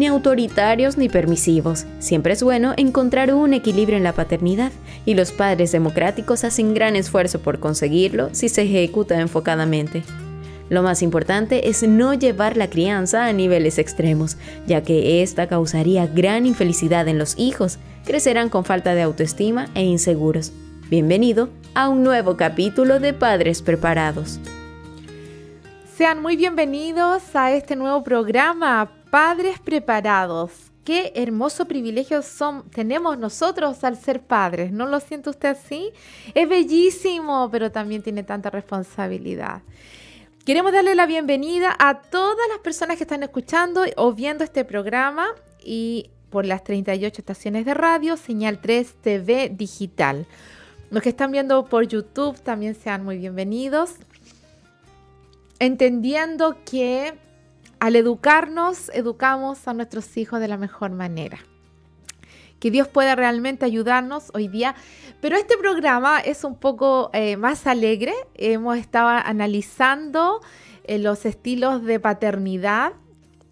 ni autoritarios ni permisivos. Siempre es bueno encontrar un equilibrio en la paternidad y los padres democráticos hacen gran esfuerzo por conseguirlo si se ejecuta enfocadamente. Lo más importante es no llevar la crianza a niveles extremos, ya que esta causaría gran infelicidad en los hijos, crecerán con falta de autoestima e inseguros. Bienvenido a un nuevo capítulo de Padres Preparados. Sean muy bienvenidos a este nuevo programa, Padres preparados. Qué hermoso privilegio son, tenemos nosotros al ser padres. ¿No lo siente usted así? Es bellísimo, pero también tiene tanta responsabilidad. Queremos darle la bienvenida a todas las personas que están escuchando o viendo este programa y por las 38 estaciones de radio, Señal 3 TV Digital. Los que están viendo por YouTube también sean muy bienvenidos. Entendiendo que al educarnos, educamos a nuestros hijos de la mejor manera. Que Dios pueda realmente ayudarnos hoy día. Pero este programa es un poco eh, más alegre. Hemos estado analizando eh, los estilos de paternidad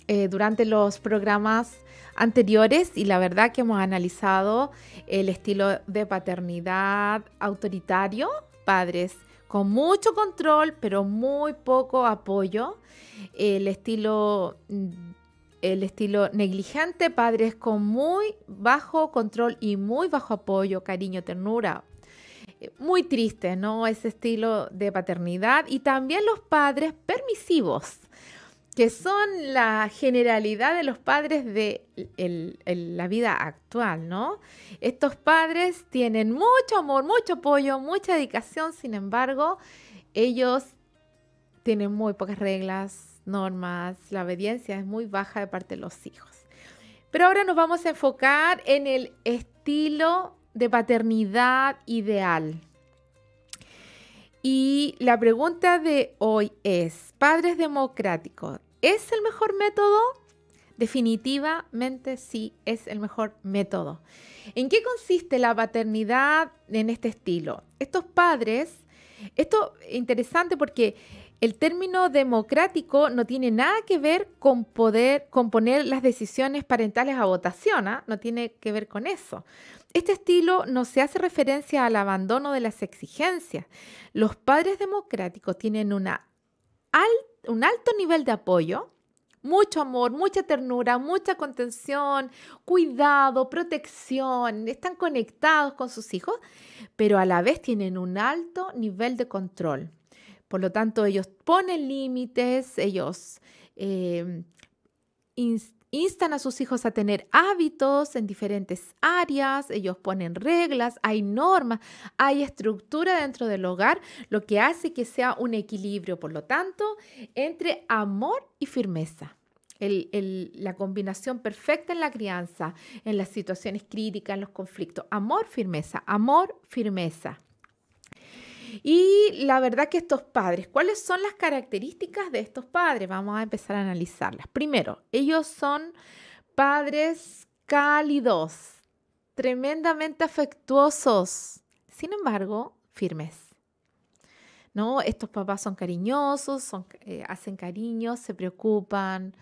eh, durante los programas anteriores y la verdad que hemos analizado el estilo de paternidad autoritario, padres con mucho control, pero muy poco apoyo. El estilo, el estilo negligente, padres con muy bajo control y muy bajo apoyo, cariño, ternura. Muy triste, ¿no? Ese estilo de paternidad. Y también los padres permisivos que son la generalidad de los padres de la vida actual, ¿no? Estos padres tienen mucho amor, mucho apoyo, mucha dedicación, sin embargo, ellos tienen muy pocas reglas, normas, la obediencia es muy baja de parte de los hijos. Pero ahora nos vamos a enfocar en el estilo de paternidad ideal. Y la pregunta de hoy es, padres democráticos, ¿Es el mejor método? Definitivamente sí, es el mejor método. ¿En qué consiste la paternidad en este estilo? Estos padres, esto es interesante porque el término democrático no tiene nada que ver con poder componer las decisiones parentales a votación, ¿ah? no tiene que ver con eso. Este estilo no se hace referencia al abandono de las exigencias. Los padres democráticos tienen una alta un alto nivel de apoyo, mucho amor, mucha ternura, mucha contención, cuidado, protección, están conectados con sus hijos, pero a la vez tienen un alto nivel de control. Por lo tanto, ellos ponen límites, ellos eh, instan a sus hijos a tener hábitos en diferentes áreas, ellos ponen reglas, hay normas, hay estructura dentro del hogar, lo que hace que sea un equilibrio, por lo tanto, entre amor y firmeza. la combinación perfecta en la crianza, en las situaciones críticas, en los conflictos. Amor, firmeza, amor, firmeza. Y la verdad que estos padres, ¿cuáles son las características de estos padres? Vamos a empezar a analizarlas. Primero, ellos son padres cálidos, tremendamente afectuosos, sin embargo, firmes. ¿No? Estos papás son cariñosos, eh, hacen cariño, se preocupan,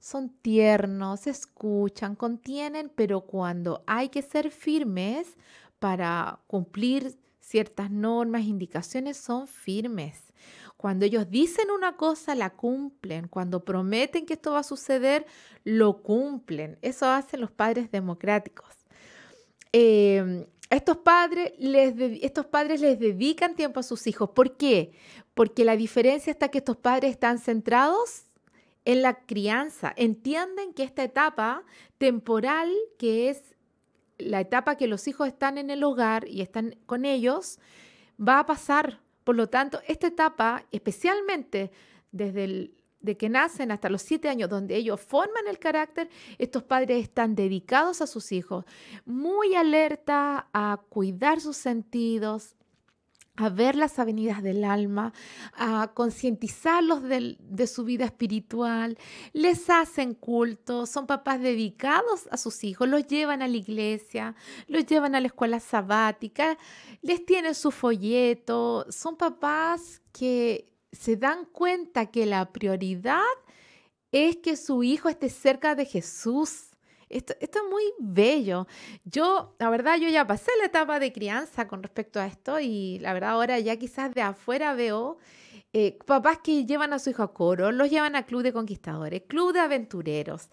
son tiernos, escuchan, contienen, pero cuando hay que ser firmes para cumplir ciertas normas, indicaciones son firmes. Cuando ellos dicen una cosa, la cumplen. Cuando prometen que esto va a suceder, lo cumplen. Eso hacen los padres democráticos. Em, estos padres, les estos padres les dedican tiempo a sus hijos. ¿Por qué? Porque la diferencia está que estos padres están centrados en la crianza. Entienden que esta etapa temporal, que es la etapa que los hijos están en el hogar y están con ellos va a pasar. Por lo tanto, esta etapa, especialmente desde el, de que nacen hasta los siete años, donde ellos forman el carácter, estos padres están dedicados a sus hijos, muy alerta a cuidar sus sentidos, a ver las avenidas del alma, a concientizarlos de, su vida espiritual, les hacen culto, son papás dedicados a sus hijos, los llevan a la iglesia, los llevan a la escuela sabática, les tienen su folleto, son papás que se dan cuenta que la prioridad es que su hijo esté cerca de Jesús esto, es muy bello. Yo, la verdad, yo ya pasé la etapa de crianza con respecto a esto y la verdad ahora ya quizás de afuera veo eh, papás que llevan a su hijo a coro, los llevan a club de conquistadores, club de aventureros.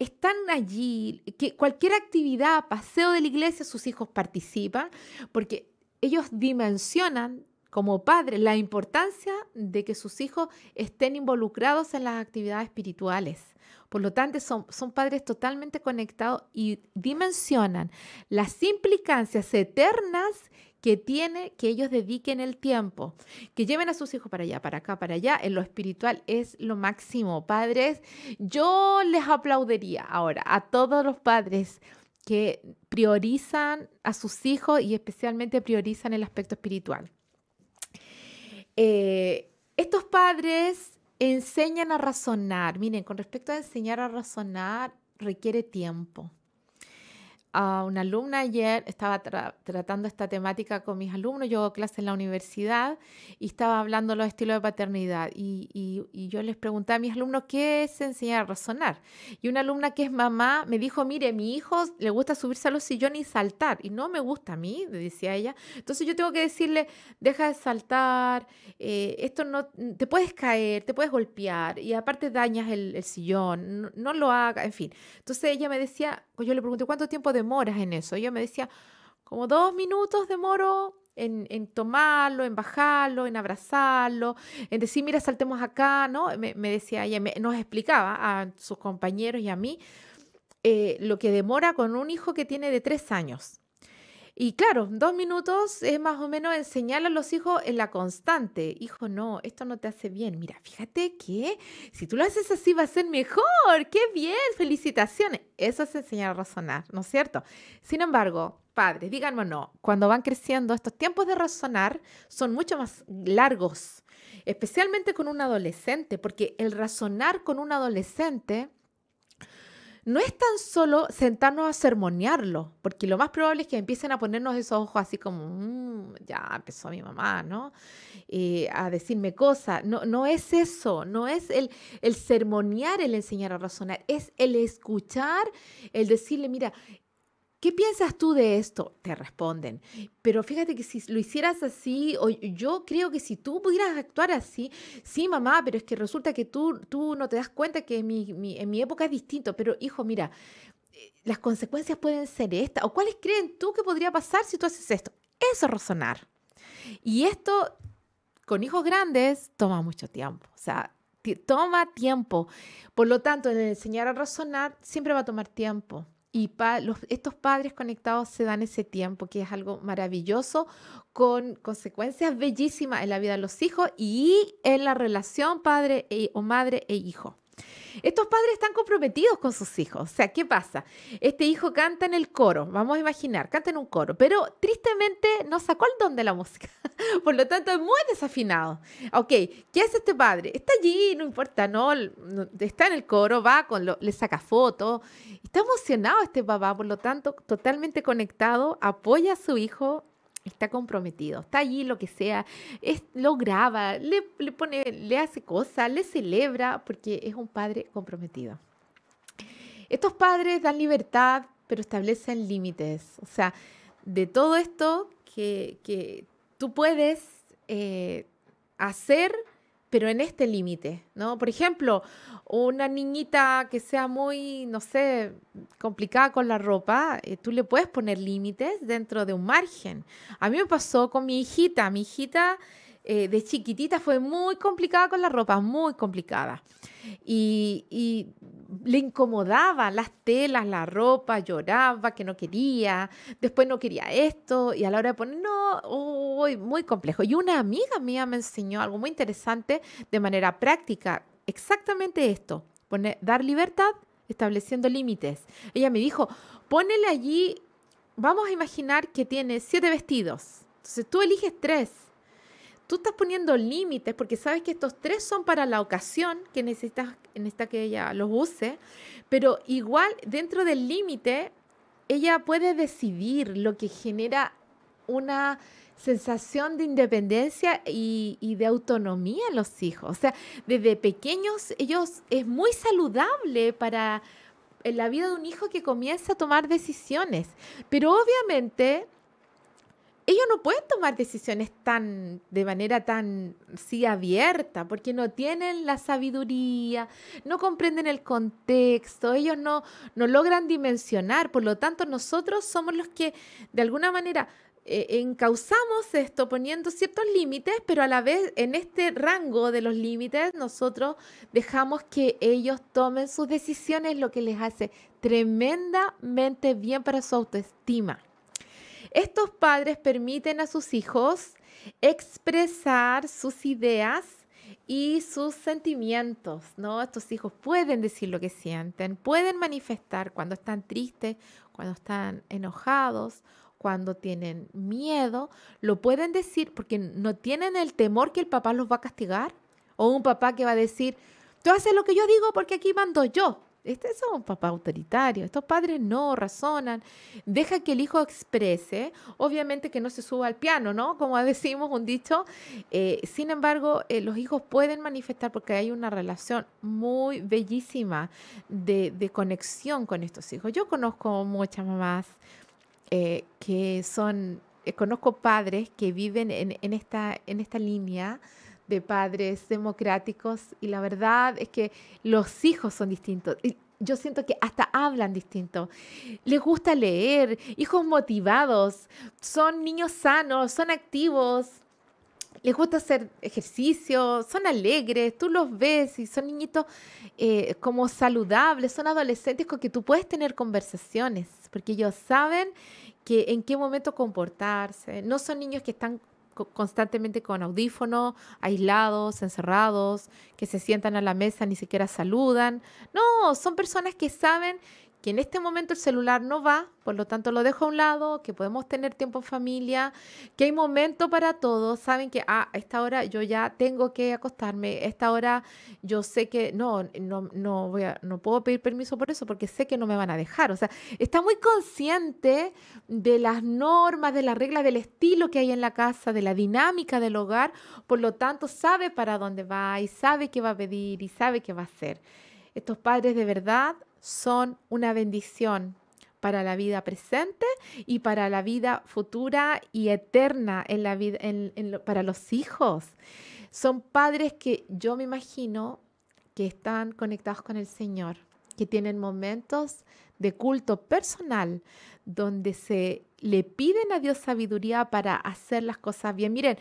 Están allí, que cualquier actividad, paseo de la iglesia, sus hijos participan, porque ellos dimensionan como padres la importancia de que sus hijos estén involucrados en las actividades espirituales. Por lo tanto, son, son padres totalmente conectados y dimensionan las implicancias eternas que tiene que ellos dediquen el tiempo, que lleven a sus hijos para allá, para acá, para allá, en lo espiritual es lo máximo. Padres, yo les aplaudiría ahora a todos los padres que priorizan a sus hijos y especialmente priorizan el aspecto espiritual. Eh, estos padres Enseñan a razonar. Miren, con respecto a enseñar a razonar, requiere tiempo a una alumna ayer, estaba tratando esta temática con mis alumnos, yo hago clase en la universidad y estaba hablando los estilos de paternidad y, yo les preguntaba a mis alumnos qué es enseñar a razonar. Y una alumna que es mamá me dijo, mire, mi hijo le gusta subirse a los sillones y saltar y no me gusta a mí, decía ella. Entonces yo tengo que decirle, deja de saltar, eh, esto no, te puedes caer, te puedes golpear y aparte dañas el, sillón, no, no lo haga, en fin. Entonces ella me decía, pues yo le pregunté, ¿cuánto tiempo demoras en eso? Y ella me decía, como dos minutos demoro en, en, tomarlo, en bajarlo, en abrazarlo, en decir, mira, saltemos acá, ¿no? Me, decía ella, nos explicaba a sus compañeros y a mí eh, lo que demora con un hijo que tiene de tres años. Y claro, dos minutos es más o menos enseñar a los hijos en la constante. Hijo, no, esto no te hace bien. Mira, fíjate que si tú lo haces así va a ser mejor. ¡Qué bien! ¡Felicitaciones! Eso es enseñar a razonar, ¿no es cierto? Sin embargo, padres, díganme no, cuando van creciendo, estos tiempos de razonar son mucho más largos, especialmente con un adolescente, porque el razonar con un adolescente no es tan solo sentarnos a sermonearlo, porque lo más probable es que empiecen a ponernos esos ojos así como, mm, ya empezó mi mamá, ¿no? Eh, a decirme cosas. No, no es eso, no es el, el sermonear, el enseñar a razonar, es el escuchar, el decirle, mira, ¿Qué piensas tú de esto? Te responden. Pero fíjate que si lo hicieras así, o yo creo que si tú pudieras actuar así, sí, mamá, pero es que resulta que tú, tú no te das cuenta que en mi época es distinto. Pero hijo, mira, eh, las consecuencias pueden ser estas. ¿O cuáles creen tú que podría pasar si tú haces esto? Eso es razonar. Y esto con hijos grandes toma mucho tiempo. O sea, toma tiempo. Por lo tanto, en enseñar a razonar siempre va a tomar tiempo. Y los, estos padres conectados se dan ese tiempo, que es algo maravilloso, con consecuencias bellísimas en la vida de los hijos y en la relación padre e, o madre e hijo. Estos padres están comprometidos con sus hijos. O sea, ¿qué pasa? Este hijo canta en el coro, vamos a imaginar, canta en un coro, pero tristemente no sacó el don de la música. Por lo tanto, es muy desafinado. Ok, ¿qué hace este padre? Está allí, no importa, no, está en el coro, va con lo, le saca fotos. Está emocionado este papá, por lo tanto, totalmente conectado, apoya a su hijo está comprometido, está allí lo que sea, es, lo graba, le, le pone, le hace cosas, le celebra, porque es un padre comprometido. Estos padres dan libertad, pero establecen límites. O sea, de todo esto que, que tú puedes eh, hacer pero en este límite, ¿no? Por ejemplo, una niñita que sea muy, no sé, complicada con la ropa, eh, tú le puedes poner límites dentro de un margen. A mí me pasó con mi hijita, mi hijita eh, de chiquitita fue muy complicada con la ropa, muy complicada. Y, le incomodaba las telas, la ropa, lloraba que no quería, después no quería esto, y a la hora de poner, no, muy complejo. Y una amiga mía me enseñó algo muy interesante de manera práctica, exactamente esto, poner, dar libertad estableciendo límites. Ella me dijo, ponele allí, vamos a imaginar que tiene siete vestidos, entonces tú eliges tres tú estás poniendo límites porque sabes que estos tres son para la ocasión que necesitas, esta que ella los use, pero igual dentro del límite ella puede decidir lo que genera una sensación de independencia y, y, de autonomía en los hijos. O sea, desde pequeños ellos es muy saludable para la vida de un hijo que comienza a tomar decisiones. Pero obviamente ellos no pueden tomar decisiones tan de manera tan sí abierta porque no tienen la sabiduría, no comprenden el contexto, ellos no, logran dimensionar, por lo tanto nosotros somos los que de alguna manera eh, encauzamos esto poniendo ciertos límites, pero a la vez en este rango de los límites nosotros dejamos que ellos tomen sus decisiones, lo que les hace tremendamente bien para su autoestima. Estos padres permiten a sus hijos expresar sus ideas y sus sentimientos, ¿no? Estos hijos pueden decir lo que sienten, pueden manifestar cuando están tristes, cuando están enojados, cuando tienen miedo, lo pueden decir porque no tienen el temor que el papá los va a castigar o un papá que va a decir, tú haces lo que yo digo porque aquí mando yo. Este es un papá autoritario. Estos padres no razonan. Deja que el hijo exprese. Obviamente que no se suba al piano, ¿no? Como decimos un dicho. Eh, sin embargo, eh, los hijos pueden manifestar porque hay una relación muy bellísima de, conexión con estos hijos. Yo conozco muchas mamás eh, que son, conozco padres que viven esta, en esta línea de padres democráticos y la verdad es que los hijos son distintos. Yo siento que hasta hablan distinto. Les gusta leer, hijos motivados, son niños sanos, son activos, les gusta hacer ejercicio, son alegres, tú los ves y son niñitos eh, como saludables, son adolescentes con que tú puedes tener conversaciones, porque ellos saben que en qué momento comportarse, no son niños que están constantemente con audífono, aislados, encerrados, que se sientan a la mesa, ni siquiera saludan. No, son personas que saben que en este momento el celular no va, por lo tanto lo dejo a un lado, que podemos tener tiempo en familia, que hay momento para todos, saben que ah, a esta hora yo ya tengo que acostarme, a esta hora yo sé que no, no, no, voy a, no puedo pedir permiso por eso porque sé que no me van a dejar, o sea, está muy consciente de las normas, de las reglas, del estilo que hay en la casa, de la dinámica del hogar, por lo tanto sabe para dónde va y sabe qué va a pedir y sabe qué va a hacer. Estos padres de verdad son una bendición para la vida presente y para la vida futura y eterna en la para los hijos. Son padres que yo me imagino que están conectados con el Señor, que tienen momentos de culto personal donde se le piden a Dios sabiduría para hacer las cosas bien. Miren,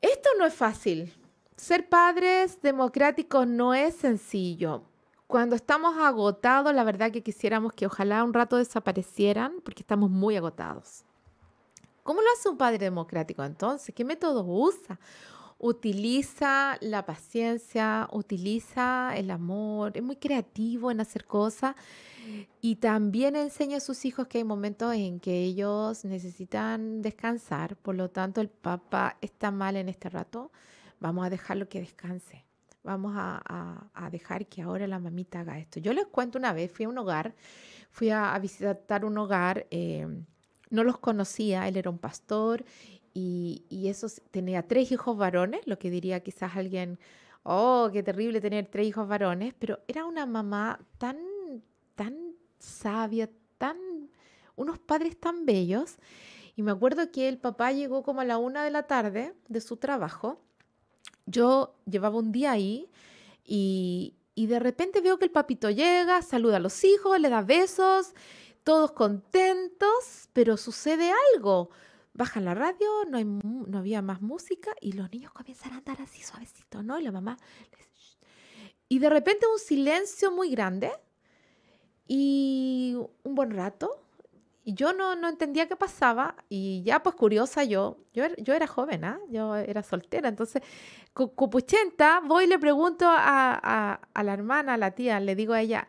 esto no es fácil. Ser padres democráticos no es sencillo. Cuando estamos agotados, la verdad que quisiéramos que ojalá un rato desaparecieran porque estamos muy agotados. ¿Cómo lo hace un padre democrático entonces? ¿Qué método usa? Utiliza la paciencia, utiliza el amor, es muy creativo en hacer cosas y también enseña a sus hijos que hay momentos en que ellos necesitan descansar, por lo tanto el papá está mal en este rato vamos a dejarlo que descanse, vamos a, dejar que ahora la mamita haga esto. Yo les cuento una vez, fui a un hogar, fui a, visitar un hogar, eh, no los conocía, él era un pastor y, y eso tenía tres hijos varones, lo que diría quizás alguien, oh, qué terrible tener tres hijos varones, pero era una mamá tan, tan sabia, tan, unos padres tan bellos. Y me acuerdo que el papá llegó como a la una de la tarde de su trabajo yo llevaba un día ahí y, de repente veo que el papito llega, saluda a los hijos, le da besos, todos contentos, pero sucede algo. Baja la radio, no, no había más música y los niños comienzan a andar así suavecito, ¿no? Y la mamá... Y de repente un silencio muy grande y un buen rato y yo no, no, entendía qué pasaba y ya pues curiosa yo, yo, er, yo era joven, ah yo era soltera, entonces cupuchenta, voy y le pregunto a, a, la hermana, a la tía, le digo a ella,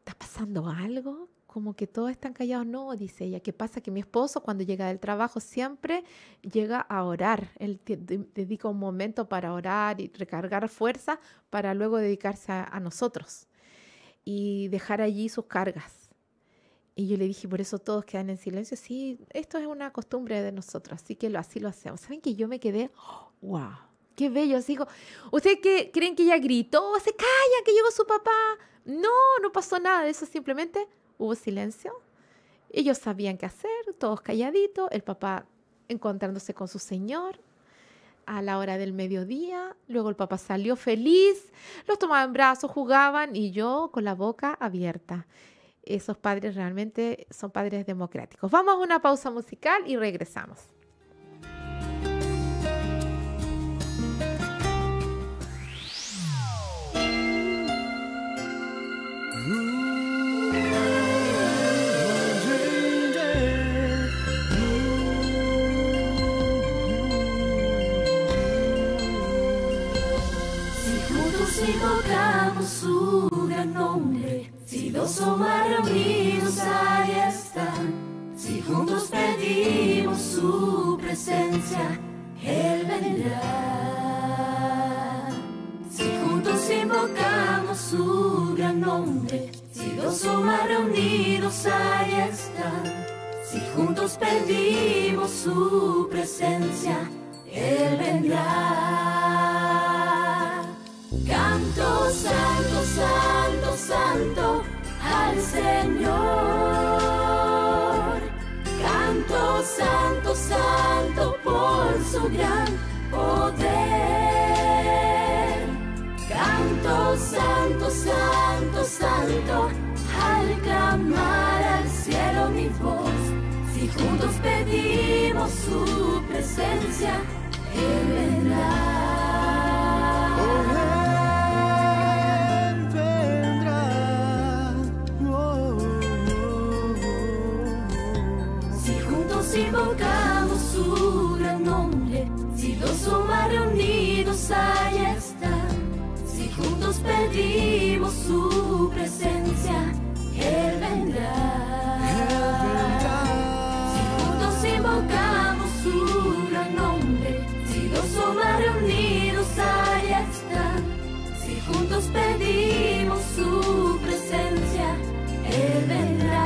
¿está pasando algo? Como que todos están callados, no, dice ella, ¿qué pasa? Que mi esposo cuando llega del trabajo siempre llega a orar, él dedica un momento para orar y recargar fuerza para luego dedicarse a nosotros y dejar allí sus cargas. Y yo le dije, por eso todos quedan en silencio. Sí, esto es una costumbre de nosotros, así que lo, así lo hacemos. ¿Saben que yo me quedé? ¡Wow! ¡Qué bello! Así digo, ¿ustedes qué, creen que ella gritó? ¡Se calla! ¡Que llegó su papá! No, no pasó nada de eso. Simplemente hubo silencio. Ellos sabían qué hacer, todos calladitos. El papá encontrándose con su señor a la hora del mediodía. Luego el papá salió feliz, los tomaba en brazos, jugaban y yo con la boca abierta esos padres realmente son padres democráticos. Vamos a una pausa musical y regresamos. su gran nombre si dos o reunidos ahí están, si juntos pedimos su presencia, Él vendrá. Si juntos invocamos su gran nombre, si dos o reunidos ahí están, si juntos pedimos su presencia, Él vendrá. su gran poder. Canto santo, santo, santo, al clamar al cielo mi voz. Si juntos pedimos su presencia, Él vendrá. vendrá. Oh, oh, oh, si juntos invocamos pedimos su presencia, Él vendrá. Si juntos invocamos su gran nombre, si dos o más reunidos allá están, si juntos pedimos su presencia, Él vendrá.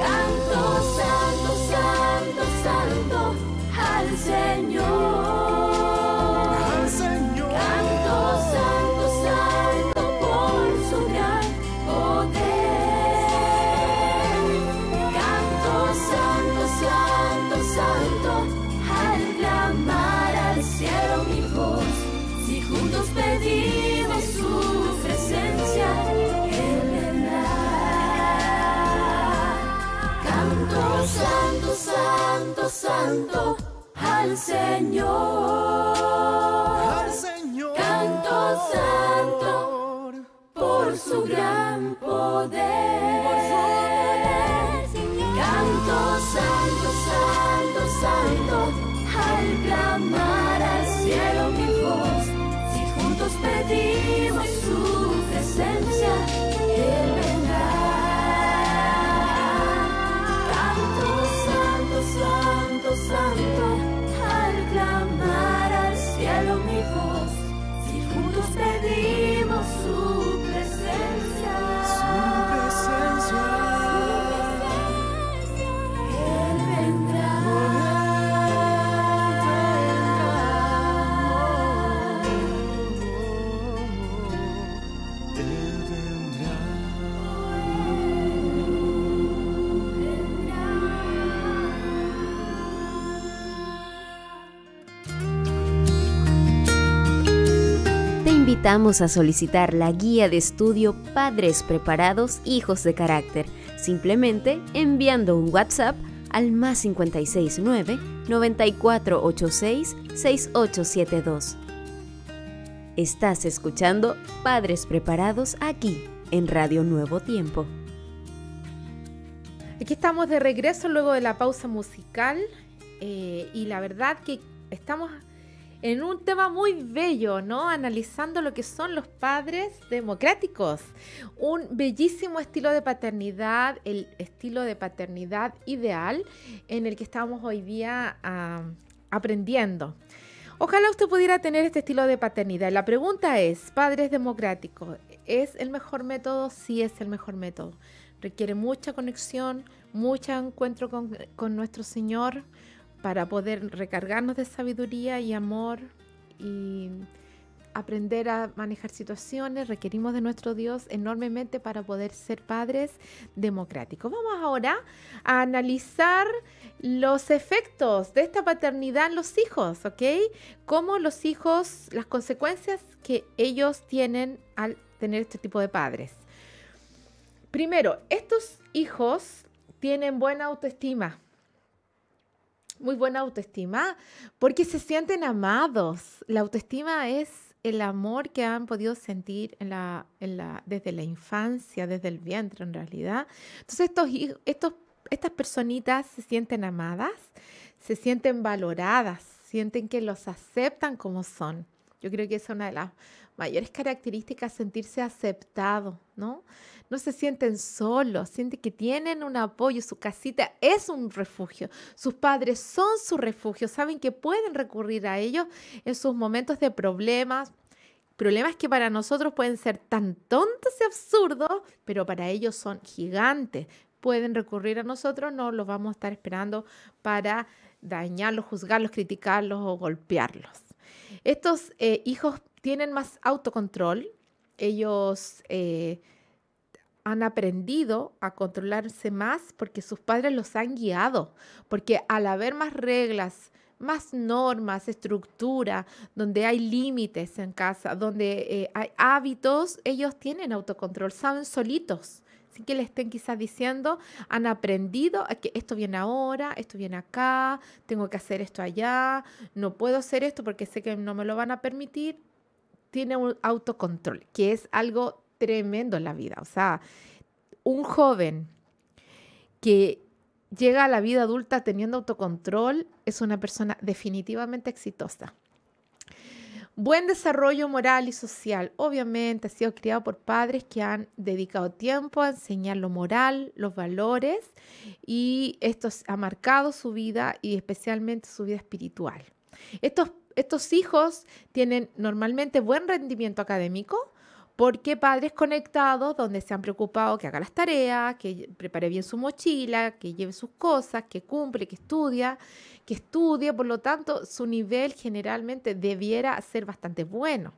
canto santo, santo, santo al Señor. Estamos a solicitar la guía de estudio Padres Preparados Hijos de Carácter, simplemente enviando un WhatsApp al más 569 9486 6872. Estás escuchando Padres Preparados aquí en Radio Nuevo Tiempo. Aquí estamos de regreso luego de la pausa musical eh, y la verdad que estamos en un tema muy bello, ¿no? Analizando lo que son los padres democráticos. Un bellísimo estilo de paternidad, el estilo de paternidad ideal en el que estamos hoy día aprendiendo. Ojalá usted pudiera tener este estilo de paternidad. La pregunta es, padres democráticos, ¿es el mejor método? Sí, es el mejor método. Requiere mucha conexión, mucho encuentro con, con nuestro Señor, para poder recargarnos de sabiduría y amor y aprender a manejar situaciones, requerimos de nuestro Dios enormemente para poder ser padres democráticos. Vamos ahora a analizar los efectos de esta paternidad en los hijos, ¿ok? Cómo los hijos, las consecuencias que ellos tienen al tener este tipo de padres. Primero, estos hijos tienen buena autoestima muy buena autoestima porque se sienten amados. La autoestima es el amor que han podido sentir desde la infancia, desde el vientre en realidad. Entonces estas personitas se sienten amadas, se sienten valoradas, sienten que los aceptan como son. Yo creo que esa es una de las mayores características, sentirse aceptado, ¿no? No se sienten solos, sienten que tienen un apoyo, su casita es un refugio, sus padres son su refugio, saben que pueden recurrir a ellos en sus momentos de problemas, problemas que para nosotros pueden ser tan tontos y absurdos, pero para ellos son gigantes. Pueden recurrir a nosotros, no los vamos a estar esperando para dañarlos, juzgarlos, criticarlos o golpearlos. Estos eh, hijos tienen más autocontrol, ellos eh, han aprendido a controlarse más porque sus padres los han guiado, porque al haber más reglas, más normas, estructura, donde hay límites en casa, donde eh, hay hábitos, ellos tienen autocontrol, saben solitos Así que le estén quizás diciendo, han aprendido que esto viene ahora, esto viene acá, tengo que hacer esto allá, no puedo hacer esto porque sé que no me lo van a permitir. Tiene un autocontrol, que es algo tremendo en la vida. O sea, un joven que llega a la vida adulta teniendo autocontrol es una persona definitivamente exitosa. Buen desarrollo moral y social. Obviamente ha sido criado por padres que han dedicado tiempo a enseñar lo moral, los valores y esto ha marcado su vida y especialmente su vida espiritual. Estos, estos hijos tienen normalmente buen rendimiento académico, porque padres conectados donde se han preocupado que haga las tareas, que prepare bien su mochila, que lleve sus cosas, que cumple, que estudia, que estudie, por lo tanto su nivel generalmente debiera ser bastante bueno.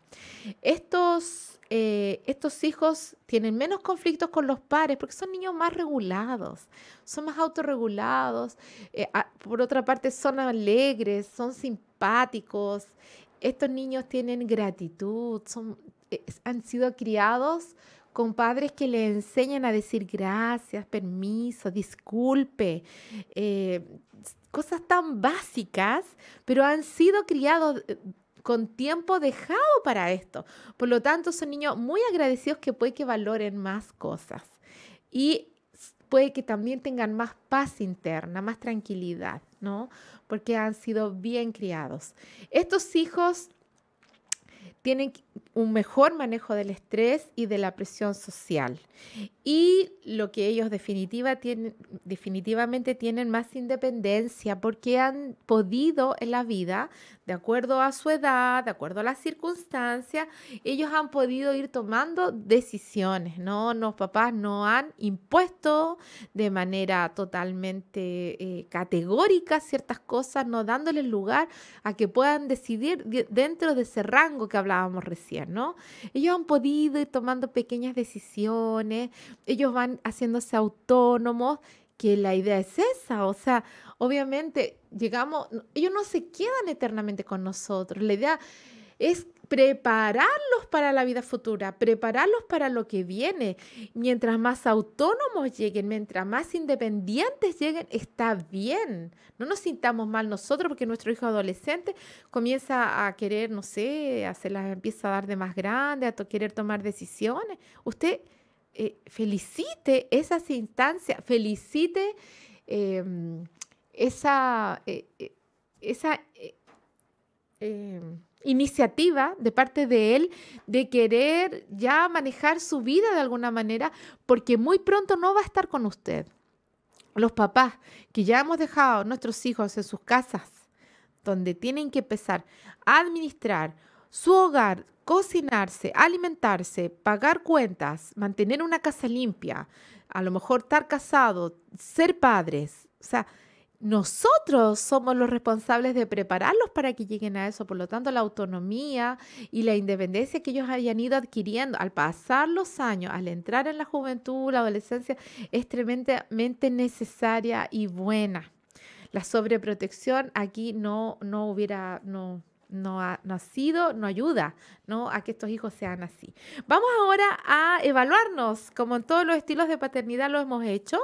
Estos, eh, estos hijos tienen menos conflictos con los padres porque son niños más regulados, son más autorregulados, eh, por otra parte son alegres, son simpáticos, estos niños tienen gratitud, son, eh, han sido criados con padres que le enseñan a decir gracias, permiso, disculpe, eh, cosas tan básicas, pero han sido criados eh, con tiempo dejado para esto. Por lo tanto, son niños muy agradecidos que puede que valoren más cosas y puede que también tengan más paz interna, más tranquilidad, ¿no? Porque han sido bien criados. Estos hijos tienen un mejor manejo del estrés y de la presión social. Y lo que ellos definitiva tienen, definitivamente tienen más independencia porque han podido en la vida, de acuerdo a su edad, de acuerdo a las circunstancias, ellos han podido ir tomando decisiones, ¿no? Los papás no han impuesto de manera totalmente eh, categórica ciertas cosas, no dándoles lugar a que puedan decidir dentro de ese rango que hablamos hablábamos recién, ¿no? Ellos han podido ir tomando pequeñas decisiones, ellos van haciéndose autónomos, que la idea es esa, o sea, obviamente llegamos, ellos no se quedan eternamente con nosotros, la idea es prepararlos para la vida futura, prepararlos para lo que viene. Mientras más autónomos lleguen, mientras más independientes lleguen, está bien. No nos sintamos mal nosotros porque nuestro hijo adolescente comienza a querer, no sé, a empieza a dar de más grande, a querer tomar decisiones. Usted eh, felicite esas instancias, felicite em, esa... Eh, eh, esa em, iniciativa de parte de él de querer ya manejar su vida de alguna manera, porque muy pronto no va a estar con usted. Los papás que ya hemos dejado nuestros hijos en sus casas, donde tienen que empezar a administrar su hogar, cocinarse, alimentarse, pagar cuentas, mantener una casa limpia, a lo mejor estar casado, ser padres, o sea, nosotros somos los responsables de prepararlos para que lleguen a eso. Por lo tanto, la autonomía y la independencia que ellos hayan ido adquiriendo al pasar los años, al entrar en la juventud, la adolescencia, es tremendamente necesaria y buena. La sobreprotección aquí no, no hubiera, no, no ha, nacido, no ayuda ¿no? a que estos hijos sean así. Vamos ahora a evaluarnos, como en todos los estilos de paternidad lo hemos hecho.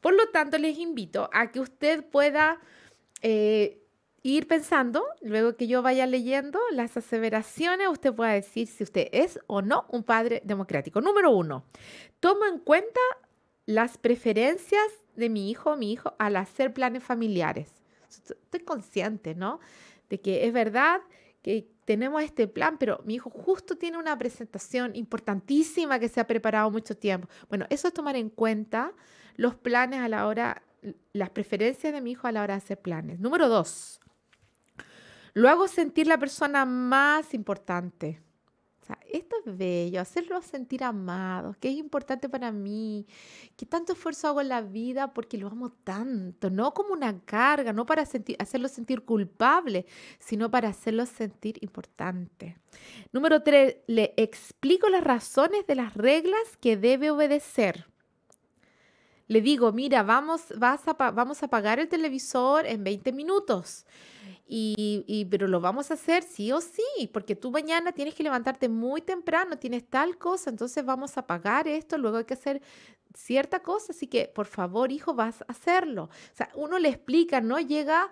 Por lo tanto, les invito a que usted pueda eh, ir pensando, luego que yo vaya leyendo las aseveraciones, usted pueda decir si usted es o no un padre democrático. Número uno, toma en cuenta las preferencias de mi hijo o mi hijo al hacer planes familiares. Estoy consciente, ¿no? de que es verdad que tenemos este plan, pero mi hijo justo tiene una presentación importantísima que se ha preparado mucho tiempo. Bueno, eso es tomar en cuenta los planes a la hora, las preferencias de mi hijo a la hora de hacer planes. Número dos, lo hago sentir la persona más importante esto es bello, hacerlo sentir amado, que es importante para mí, que tanto esfuerzo hago en la vida porque lo amo tanto, no como una carga, no para hacerlo sentir culpable, sino para hacerlo sentir importante. Número tres, le explico las razones de las reglas que debe obedecer le digo, mira, vamos, a, vamos a apagar el televisor en 20 minutos. Y, pero lo vamos a hacer sí o sí, porque tú mañana tienes que levantarte muy temprano, tienes tal cosa, entonces vamos a pagar esto, luego hay que hacer cierta cosa, así que por favor, hijo, vas a hacerlo. O sea, uno le explica, no llega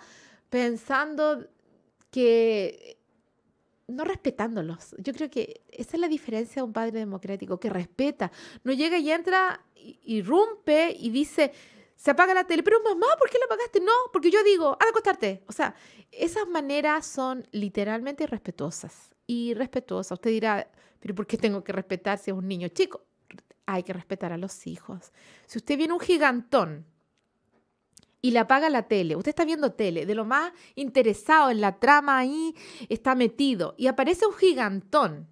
pensando que no respetándolos. Yo creo que esa es la diferencia de un padre democrático que respeta, no llega y entra, y rompe y dice, se apaga la tele, pero mamá, ¿por qué la apagaste? No, porque yo digo, a acostarte. O sea, esas maneras son literalmente irrespetuosas. Irrespetuosas. Usted dirá, pero ¿por qué tengo que respetar si es un niño chico? Hay que respetar a los hijos. Si usted viene un gigantón y le apaga la tele, usted está viendo tele, de lo más interesado en la trama ahí está metido y aparece un gigantón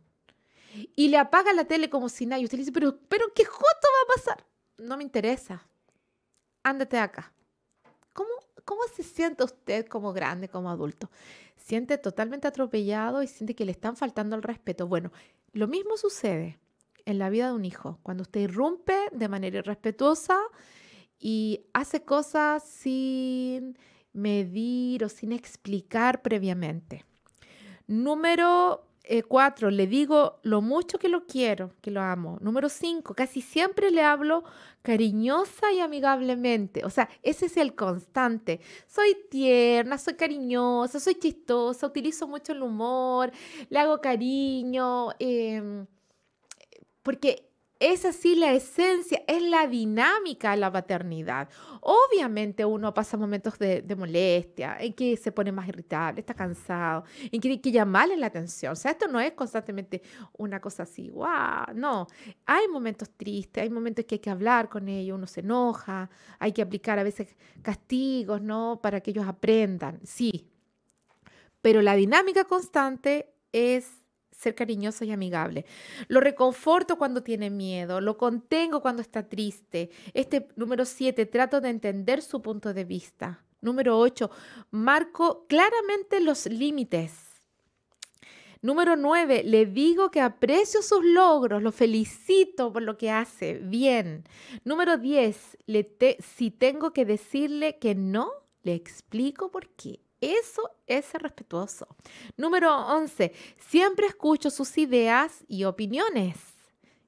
y le apaga la tele como si Y Usted le dice, pero, pero ¿qué justo va a pasar? No me interesa ándate acá. ¿Cómo, ¿Cómo se siente usted como grande, como adulto? ¿Siente totalmente atropellado y siente que le están faltando el respeto? Bueno, lo mismo sucede en la vida de un hijo, cuando usted irrumpe de manera irrespetuosa y hace cosas sin medir o sin explicar previamente. Número eh, cuatro, le digo lo mucho que lo quiero, que lo amo. Número cinco, casi siempre le hablo cariñosa y amigablemente. O sea, ese es el constante. Soy tierna, soy cariñosa, soy chistosa, utilizo mucho el humor, le hago cariño, em, porque es así la esencia, es la dinámica de la paternidad. Obviamente uno pasa momentos de, molestia, en que se pone más irritable, está cansado, en que tiene que llamarle la atención. O sea, esto no es constantemente una cosa así, ¡guau! no. Hay momentos tristes, hay momentos que hay que hablar con ellos, uno se enoja, hay que aplicar a veces castigos, ¿no? Para que ellos aprendan, sí. Pero la dinámica constante es ser cariñoso y amigable. Lo reconforto cuando tiene miedo, lo contengo cuando está triste. Este número 7, trato de entender su punto de vista. Número 8, marco claramente los límites. Número 9, le digo que aprecio sus logros, lo felicito por lo que hace, bien. Número 10, si tengo que decirle que no, le explico por qué. Eso es respetuoso. Número 11. Siempre escucho sus ideas y opiniones.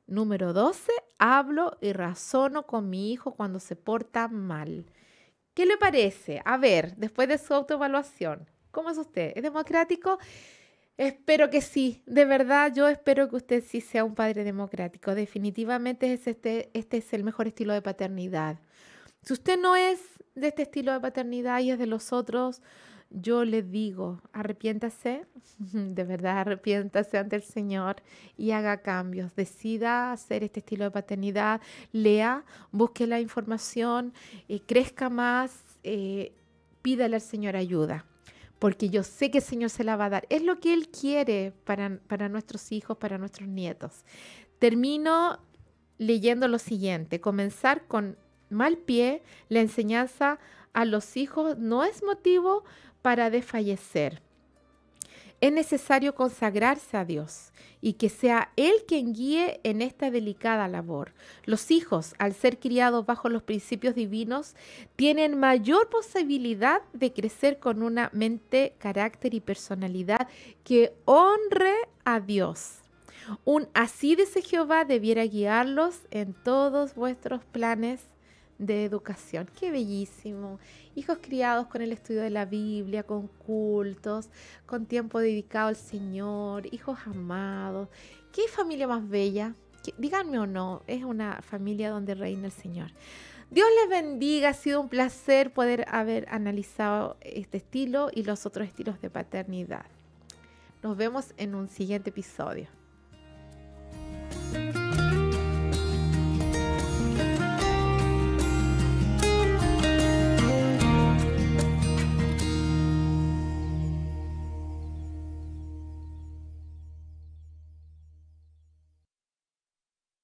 Número 12. Hablo y razono con mi hijo cuando se porta mal. ¿Qué le parece? A ver, después de su autoevaluación, ¿cómo es usted? ¿Es democrático? Espero que sí, de verdad yo espero que usted sí sea un padre democrático. Definitivamente este, este es el mejor estilo de paternidad. Si usted no es de este estilo de paternidad y es de los otros, yo le digo, arrepiéntase, de verdad arrepiéntase ante el Señor y haga cambios, decida hacer este estilo de paternidad, lea, busque la información, eh, crezca más, eh, pídale al Señor ayuda porque yo sé que el Señor se la va a dar. Es lo que Él quiere para, para, nuestros hijos, para nuestros nietos. Termino leyendo lo siguiente, comenzar con mal pie la enseñanza a los hijos no es motivo para desfallecer. Es necesario consagrarse a Dios y que sea Él quien guíe en esta delicada labor. Los hijos, al ser criados bajo los principios divinos, tienen mayor posibilidad de crecer con una mente, carácter y personalidad que honre a Dios. Un así dice Jehová debiera guiarlos en todos vuestros planes de educación. Qué bellísimo. Hijos criados con el estudio de la Biblia, con cultos, con tiempo dedicado al Señor, hijos amados. Qué familia más bella. Díganme o no, es una familia donde reina el Señor. Dios les bendiga, ha sido un placer poder haber analizado este estilo y los otros estilos de paternidad. Nos vemos en un siguiente episodio.